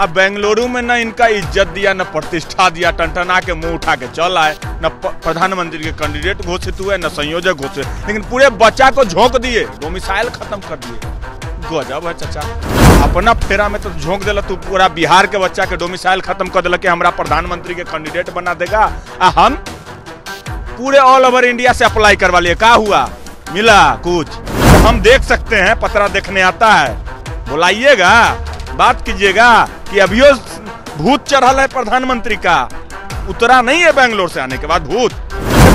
अब बेंगलुरु में न इनका इज्जत दिया न प्रतिष्ठा दिया टनटना के मुंह उठा के चल आए न प्रधानमंत्री के कैंडिडेट घोषित हुए न संयोजक घोषित लेकिन पूरे बच्चा को झोंक दिए मिसाइल खत्म कर दिए गजब है चाचा अपना फेरा में तो झोंक दिला तू पूरा बिहार के बच्चा के डोमिसाइल खत्म कर दिला के हमारा प्रधानमंत्री के कैंडिडेट बना देगा आ हम पूरे ऑल ओवर इंडिया से अप्लाई करवा लिए का हुआ मिला कुछ हम देख सकते हैं पतरा देखने आता है बुलाइएगा बात कीजिएगा कि अभियो भूत चढ़ल है प्रधानमंत्री का उतरा नहीं है बैंगलोर से आने के बाद भूत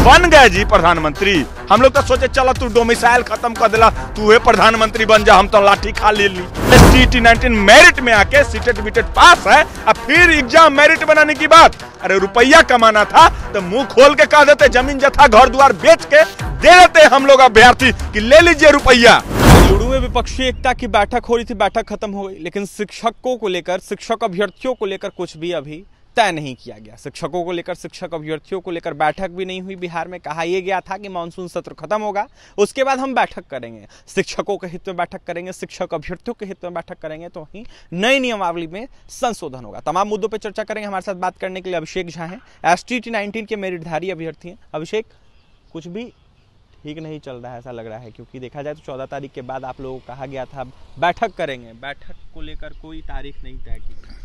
बन गए जी प्रधानमंत्री हम लोग तो सोचे चलो तू डोमिसाइल खत्म कर दिला तू है प्रधानमंत्री बन जा हम तो लाठी खा ले ली सी टी नाइनटीन मेरिट में आके सीटेट बीटेट पास है और फिर एग्जाम मेरिट बनाने की बात अरे रुपया कमाना था तो मुंह खोल के कह देते जमीन जथा घर द्वार बेच के दे देते हम लोग अभ्यर्थी की ले लीजिए रुपया विपक्षी एकता की बैठक हो रही थी बैठक खत्म हो गई लेकिन शिक्षकों को लेकर शिक्षक अभ्यर्थियों को लेकर कुछ भी अभी तय नहीं किया गया शिक्षकों को लेकर शिक्षक अभ्यर्थियों को लेकर बैठक भी नहीं हुई बिहार में कहा यह गया था कि मानसून सत्र खत्म होगा उसके बाद हम बैठक करेंगे शिक्षकों के हित में बैठक करेंगे शिक्षक अभ्यर्थियों के हित में बैठक करेंगे तो वहीं नई नियमावली में संशोधन होगा तमाम मुद्दों पर चर्चा करेंगे हमारे साथ बात करने के लिए अभिषेक झा हैं एस टी के मेरिटधारी अभ्यर्थी हैं अभिषेक कुछ भी ठीक नहीं चल रहा है ऐसा लग रहा है क्योंकि देखा जाए तो चौदह तारीख के बाद आप लोगों को कहा गया था बैठक करेंगे बैठक को लेकर कोई तारीख नहीं तय की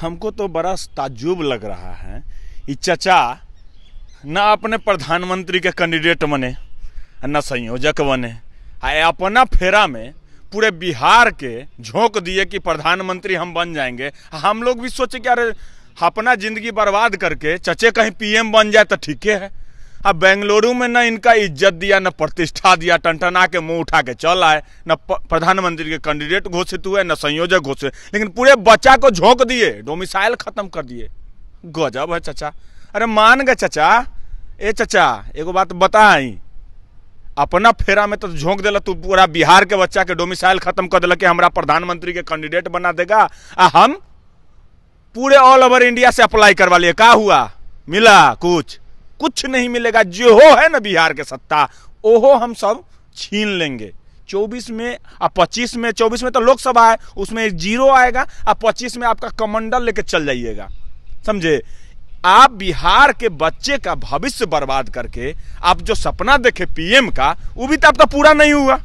हमको तो बड़ा ताजुब लग रहा है ये चचा ना अपने प्रधानमंत्री के कैंडिडेट बने ना संयोजक बने आ अपना फेरा में पूरे बिहार के झोंक दिए कि प्रधानमंत्री हम बन जाएंगे हम लोग भी सोचे कि अरे अपना ज़िंदगी बर्बाद करके चचे कहीं पीएम बन जाए तो ठीक है अब बेंगलुरु में न इनका इज्जत दिया न प्रतिष्ठा दिया टनटना के मुंह उठा के चल आए न प्रधानमंत्री के कैंडिडेट घोषित हुए न संयोजक घोषित लेकिन पूरे बच्चा को झोंक दिए डोमिसाइल खत्म कर दिए गजब है चचा अरे मान गए चचा ए चचा एगो बात बताई अपना फेरा में तो झोंक दिला तू पूरा बिहार के बच्चा के डोमिसाइल खत्म कर दिला कि हमारा प्रधानमंत्री के कैंडिडेट बना देगा आ हम पूरे ऑल ओवर इंडिया से अप्लाई करवा लिए का हुआ मिला कुछ कुछ नहीं मिलेगा जो हो है ना बिहार के सत्ता ओहो हम सब छीन लेंगे चौबीस में और 25 में चौबीस में तो लोकसभा है उसमें जीरो आएगा और पच्चीस में आपका कमंडल लेके चल जाइएगा समझे आप बिहार के बच्चे का भविष्य बर्बाद करके आप जो सपना देखे पीएम का वो भी तो आपका तो पूरा नहीं हुआ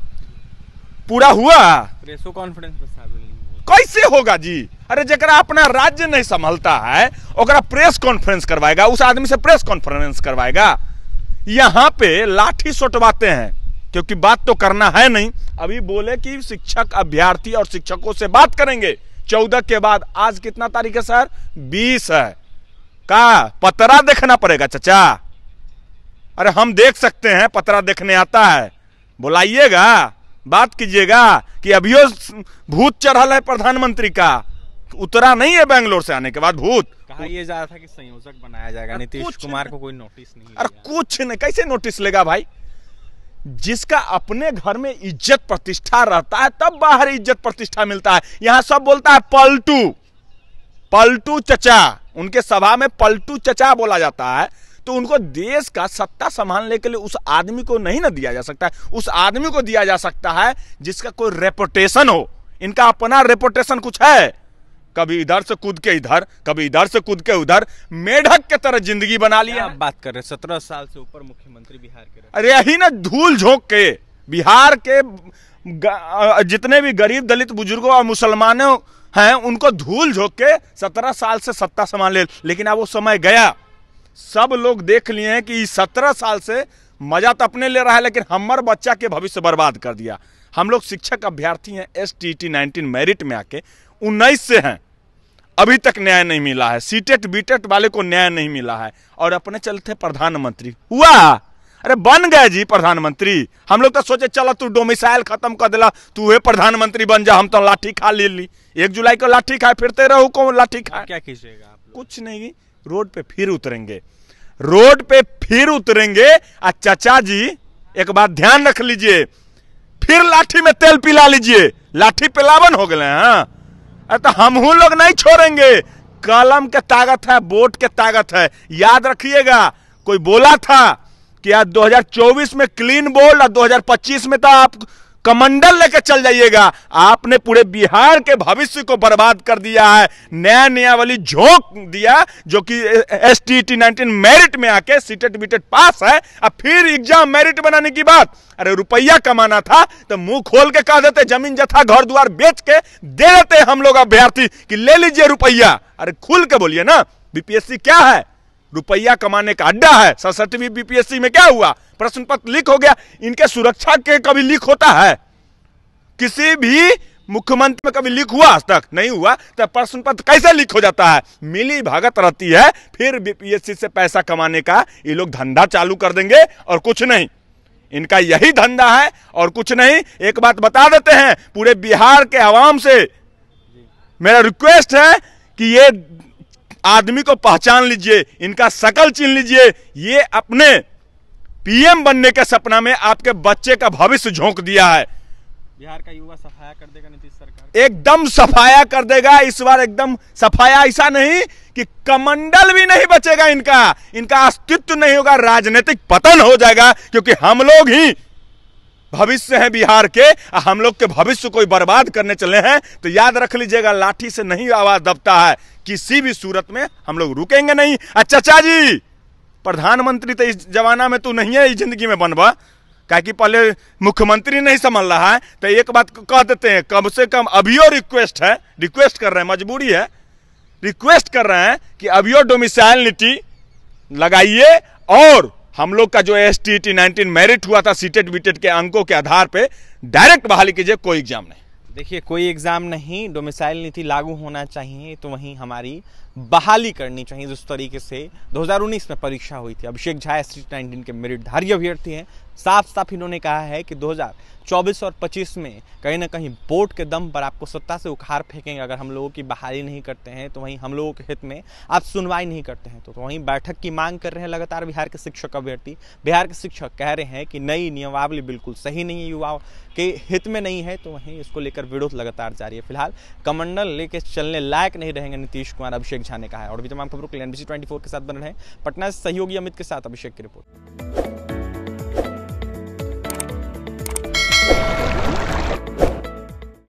पूरा हुआ प्रेसो कॉन्फ्रेंस में शामिल कैसे होगा जी अरे जरा अपना राज्य नहीं संभलता है ओकरा प्रेस कॉन्फ्रेंस करवाएगा उस आदमी से प्रेस कॉन्फ्रेंस करवाएगा यहाँ पे लाठी सोटवाते हैं क्योंकि बात तो करना है नहीं अभी बोले कि शिक्षक अभ्यर्थी और शिक्षकों से बात करेंगे चौदह के बाद आज कितना तारीख है सर बीस है का पतरा देखना पड़ेगा चचा अरे हम देख सकते हैं पतरा देखने आता है बुलाइएगा बात कीजिएगा कि अभी भूत चढ़ल है प्रधानमंत्री का उतरा नहीं है बैंगलोर से आने के बाद भूत कहा ये जा रहा था कि संयोजक बनाया जाएगा नीतीश कुमार को कोई नोटिस नहीं अरे कुछ नहीं कैसे नोटिस लेगा भाई जिसका अपने घर में इज्जत प्रतिष्ठा रहता है तब बाहर इज्जत प्रतिष्ठा मिलता है यहां सब बोलता है पलटू पलटू चचा उनके सभा में पलटू चचा बोला जाता है तो उनको देश का सत्ता संभालने के लिए उस आदमी को नहीं ना दिया जा सकता है उस आदमी को दिया जा सकता है जिसका कोई रेपोटेशन हो इनका अपना रेपोटेशन कुछ है कभी इधर से कूद के इधर कभी इधर से कूद के उधर मेढक के तरह जिंदगी बना लिया आप बात कर रहे सत्रह साल से ऊपर मुख्यमंत्री बिहार के अरे यही ना धूल झोंक के बिहार के जितने भी गरीब दलित बुजुर्गों और मुसलमानों हैं उनको धूल झोंक के सत्रह साल से सत्ता संभाल ले। लेकिन अब वो समय गया सब लोग देख लिए हैं कि सत्रह साल से मजा तो अपने ले रहा है लेकिन हमर बच्चा के भविष्य बर्बाद कर दिया हम लोग शिक्षक अभ्यर्थी हैं S T T nineteen merit में आके उन्नीस से हैं अभी तक न्याय नहीं मिला है सीटेट बीटेट e e वाले को न्याय नहीं मिला है और अपने चलते प्रधानमंत्री हुआ अरे बन गए जी प्रधानमंत्री हम लोग तो सोचे चलो तू डोमिसाइल खत्म कर दिला तू हे प्रधानमंत्री बन जा हम तो लाठी खा ले ली एक जुलाई को लाठी खाए फिरते रहो को लाठी खा क्या खींचेगा कुछ नहीं रोड पे फिर उतरेंगे रोड पे फिर उतरेंगे आ चाचा जी एक बात ध्यान रख लीजिए फिर लाठी में तेल पिला लीजिए लाठी पे लावन हो गए हाँ तो हम लोग नहीं छोड़ेंगे कलम के ताकत है वोट के ताकत है याद रखिएगा कोई बोला था कि आज 2024 में क्लीन बोल्ड और 2025 में तो आप कमंडल लेकर चल जाइएगा आपने पूरे बिहार के भविष्य को बर्बाद कर दिया है नया नया वाली झोंक दिया जो कि S T T nineteen merit में आके सीटेट बीटेट पास है अब फिर एग्जाम मेरिट बनाने की बात अरे रुपया कमाना था तो मुंह खोल के कह देते जमीन जथा घर द्वार बेच के दे देते हम लोग अभ्यर्थी कि ले लीजिए रुपया अरे खुल के बोलिए ना बीपीएससी क्या है रुपया कमाने का अड्डा है सड़सठवीं बीपीएससी में क्या हुआ प्रश्न पत्र लीक हो गया इनके सुरक्षा के कभी लीक होता है किसी भी मुख्यमंत्री में कभी लीक हुआ आज तक नहीं हुआ तो प्रश्न पत्र कैसे लीक हो जाता है मिली भगत रहती है फिर बीपीएससी से पैसा कमाने का ये लोग धंधा चालू कर देंगे और कुछ नहीं इनका यही धंधा है और कुछ नहीं एक बात बता देते हैं पूरे बिहार के आवाम से मेरा रिक्वेस्ट है कि ये आदमी को पहचान लीजिए इनका शकल चीन लीजिए ये अपने पीएम बनने के सपना में आपके बच्चे का भविष्य झोंक दिया है बिहार का युवा सफाया कर देगा नीतीश सरकार एकदम सफाया कर देगा इस बार एकदम सफाया ऐसा नहीं कि कमंडल भी नहीं बचेगा इनका इनका अस्तित्व नहीं होगा राजनीतिक पतन हो जाएगा क्योंकि हम लोग ही भविष्य है बिहार के हम लोग के भविष्य कोई बर्बाद करने चले हैं तो याद रख लीजिएगा लाठी से नहीं आवाज दबता है किसी भी सूरत में हम लोग रुकेंगे नहीं अच्छा चाचा जी प्रधानमंत्री तो इस जमाना में तू नहीं है इस जिंदगी में बनबा कि पहले मुख्यमंत्री नहीं संभल रहा है तो एक बात कह देते हैं कम से कम अभियो रिक्वेस्ट है रिक्वेस्ट कर रहे हैं मजबूरी है रिक्वेस्ट कर रहे हैं कि अभियो डोमिसाइल नीति लगाइए और हम लोग का जो S T T nineteen merit हुआ था सीटेट बीटेट के अंकों के आधार पे डायरेक्ट बहाली कीजिए कोई एग्जाम नहीं देखिए कोई एग्ज़ाम नहीं डोमिसाइल नीति लागू होना चाहिए तो वहीं हमारी बहाली करनी चाहिए जिस तरीके से 2019 में परीक्षा हुई थी Abhishek Jha S T nineteen के धारी अभ्यर्थी हैं साफ साफ इन्होंने कहा है कि 2000 24 और 25 में कहीं ना कहीं वोट के दम पर आपको सत्ता से उखाड़ फेंकेंगे अगर हम लोगों की बहाली नहीं करते हैं तो वहीं हम लोगों के हित में आप सुनवाई नहीं करते हैं तो, तो, वहीं बैठक की मांग कर रहे हैं लगातार बिहार के शिक्षक अभ्यर्थी बिहार के शिक्षक कह रहे हैं कि नई नियमावली बिल्कुल सही नहीं है युवाओं के हित में नहीं है तो वहीं इसको लेकर विरोध लगातार जारी है फिलहाल कमंडल लेके चलने लायक नहीं रहेंगे नीतीश कुमार अभिषेक झा ने कहा है और भी तमाम खबरों के लिए एनबीसी ट्वेंटी के साथ बन रहे हैं पटना से सहयोगी अमित के साथ अभिषेक की रिपोर्ट